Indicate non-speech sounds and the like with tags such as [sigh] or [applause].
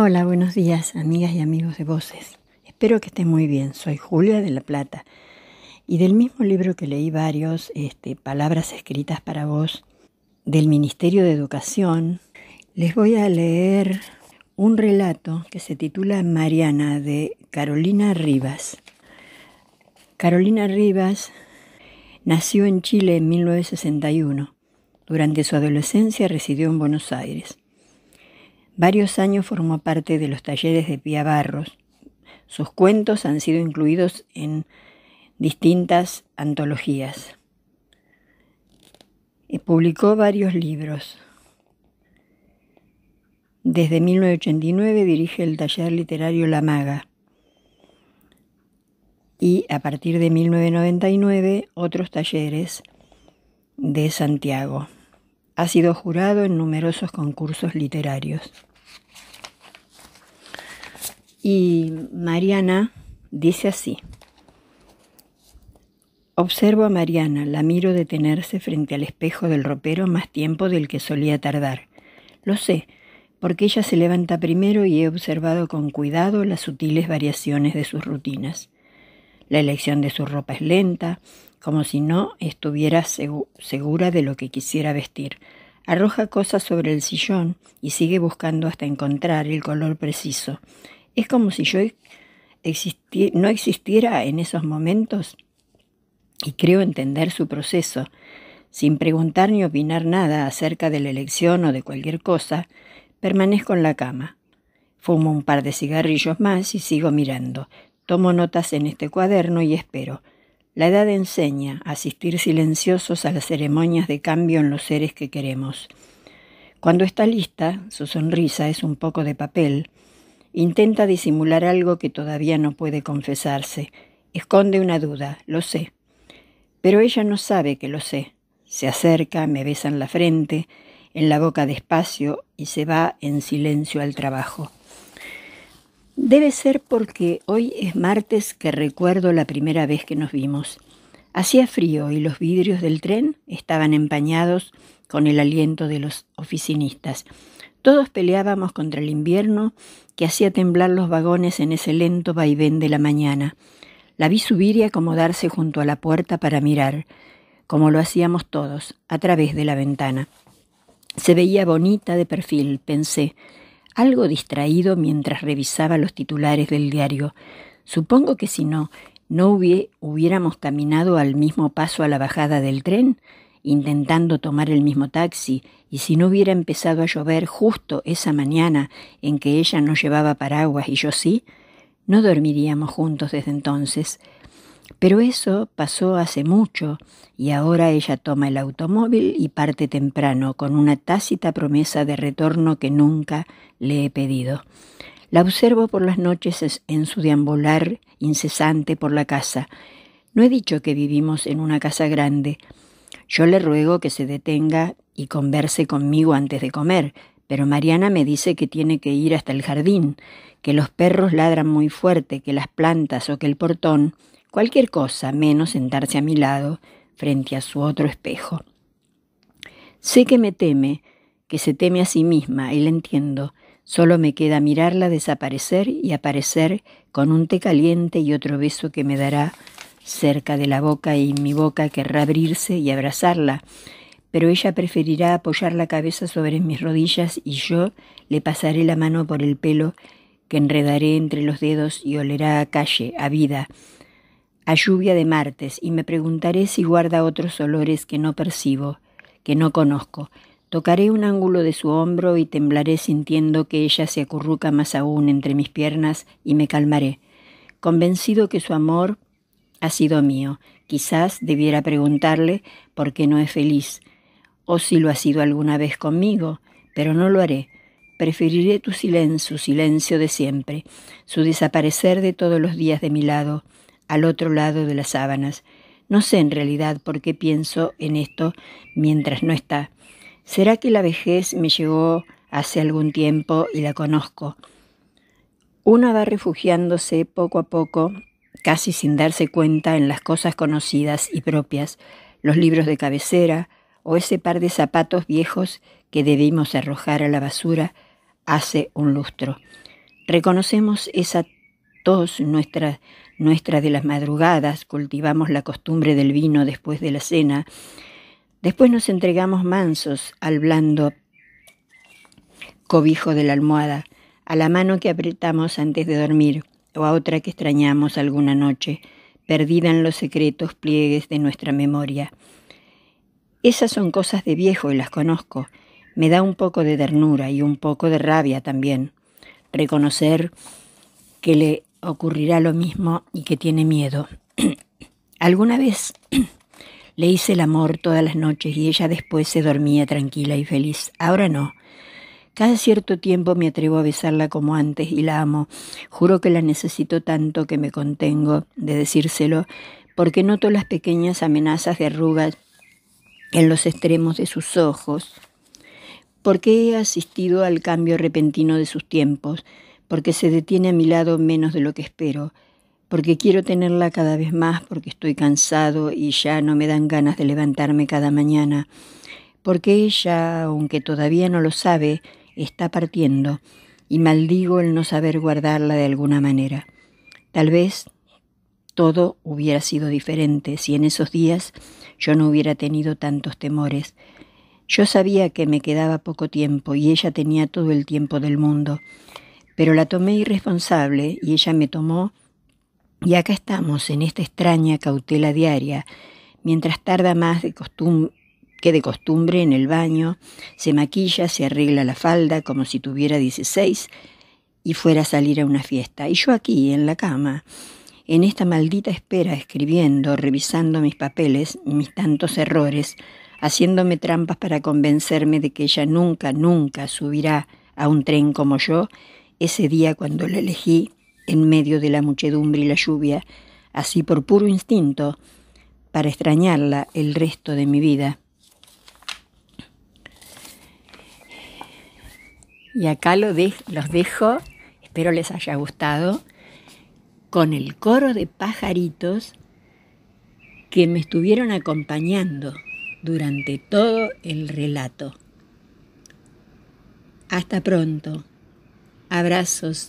Hola, buenos días amigas y amigos de Voces. Espero que estén muy bien. Soy Julia de La Plata y del mismo libro que leí varios, este, Palabras escritas para vos, del Ministerio de Educación, les voy a leer un relato que se titula Mariana de Carolina Rivas. Carolina Rivas nació en Chile en 1961. Durante su adolescencia residió en Buenos Aires. Varios años formó parte de los talleres de Pia Barros. Sus cuentos han sido incluidos en distintas antologías. publicó varios libros. Desde 1989 dirige el taller literario La Maga y a partir de 1999 otros talleres de Santiago. Ha sido jurado en numerosos concursos literarios. Y Mariana dice así. Observo a Mariana, la miro detenerse frente al espejo del ropero más tiempo del que solía tardar. Lo sé, porque ella se levanta primero y he observado con cuidado las sutiles variaciones de sus rutinas. La elección de su ropa es lenta, como si no estuviera segura de lo que quisiera vestir. Arroja cosas sobre el sillón y sigue buscando hasta encontrar el color preciso. Es como si yo no existiera en esos momentos y creo entender su proceso. Sin preguntar ni opinar nada acerca de la elección o de cualquier cosa, permanezco en la cama. Fumo un par de cigarrillos más y sigo mirando. Tomo notas en este cuaderno y espero. La edad enseña a asistir silenciosos a las ceremonias de cambio en los seres que queremos. Cuando está lista, su sonrisa es un poco de papel. Intenta disimular algo que todavía no puede confesarse. Esconde una duda, lo sé. Pero ella no sabe que lo sé. Se acerca, me besa en la frente, en la boca despacio y se va en silencio al trabajo. Debe ser porque hoy es martes que recuerdo la primera vez que nos vimos. Hacía frío y los vidrios del tren estaban empañados con el aliento de los oficinistas. Todos peleábamos contra el invierno que hacía temblar los vagones en ese lento vaivén de la mañana. La vi subir y acomodarse junto a la puerta para mirar, como lo hacíamos todos, a través de la ventana. Se veía bonita de perfil, pensé, algo distraído mientras revisaba los titulares del diario. Supongo que si no, no hubiéramos caminado al mismo paso a la bajada del tren, intentando tomar el mismo taxi, y si no hubiera empezado a llover justo esa mañana en que ella no llevaba paraguas y yo sí, no dormiríamos juntos desde entonces. Pero eso pasó hace mucho y ahora ella toma el automóvil y parte temprano con una tácita promesa de retorno que nunca le he pedido. La observo por las noches en su deambular incesante por la casa. No he dicho que vivimos en una casa grande. Yo le ruego que se detenga y converse conmigo antes de comer, pero Mariana me dice que tiene que ir hasta el jardín, que los perros ladran muy fuerte, que las plantas o que el portón cualquier cosa menos sentarse a mi lado frente a su otro espejo. Sé que me teme, que se teme a sí misma, y la entiendo. Solo me queda mirarla desaparecer y aparecer con un té caliente y otro beso que me dará cerca de la boca y mi boca querrá abrirse y abrazarla, pero ella preferirá apoyar la cabeza sobre mis rodillas y yo le pasaré la mano por el pelo que enredaré entre los dedos y olerá a calle, a vida, a lluvia de martes y me preguntaré si guarda otros olores que no percibo, que no conozco. Tocaré un ángulo de su hombro y temblaré sintiendo que ella se acurruca más aún entre mis piernas y me calmaré, convencido que su amor ha sido mío. Quizás debiera preguntarle por qué no es feliz, o si lo ha sido alguna vez conmigo, pero no lo haré. Preferiré tu silencio, silencio de siempre, su desaparecer de todos los días de mi lado, al otro lado de las sábanas. No sé en realidad por qué pienso en esto mientras no está. ¿Será que la vejez me llegó hace algún tiempo y la conozco? Una va refugiándose poco a poco, casi sin darse cuenta, en las cosas conocidas y propias, los libros de cabecera o ese par de zapatos viejos que debimos arrojar a la basura hace un lustro. Reconocemos esa tos nuestra nuestra de las madrugadas, cultivamos la costumbre del vino después de la cena, después nos entregamos mansos al blando cobijo de la almohada, a la mano que apretamos antes de dormir o a otra que extrañamos alguna noche, perdida en los secretos pliegues de nuestra memoria. Esas son cosas de viejo y las conozco. Me da un poco de ternura y un poco de rabia también reconocer que le ocurrirá lo mismo y que tiene miedo. [clears throat] Alguna vez [clears throat] le hice el amor todas las noches y ella después se dormía tranquila y feliz. Ahora no. Cada cierto tiempo me atrevo a besarla como antes y la amo. Juro que la necesito tanto que me contengo de decírselo porque noto las pequeñas amenazas de arrugas en los extremos de sus ojos, porque he asistido al cambio repentino de sus tiempos porque se detiene a mi lado menos de lo que espero, porque quiero tenerla cada vez más, porque estoy cansado y ya no me dan ganas de levantarme cada mañana, porque ella, aunque todavía no lo sabe, está partiendo, y maldigo el no saber guardarla de alguna manera. Tal vez todo hubiera sido diferente si en esos días yo no hubiera tenido tantos temores. Yo sabía que me quedaba poco tiempo y ella tenía todo el tiempo del mundo pero la tomé irresponsable y ella me tomó y acá estamos en esta extraña cautela diaria, mientras tarda más que de costumbre en el baño, se maquilla, se arregla la falda como si tuviera 16 y fuera a salir a una fiesta. Y yo aquí, en la cama, en esta maldita espera, escribiendo, revisando mis papeles, mis tantos errores, haciéndome trampas para convencerme de que ella nunca, nunca subirá a un tren como yo ese día cuando la elegí en medio de la muchedumbre y la lluvia, así por puro instinto, para extrañarla el resto de mi vida. Y acá los dejo, espero les haya gustado, con el coro de pajaritos que me estuvieron acompañando durante todo el relato. Hasta pronto. Abrazos.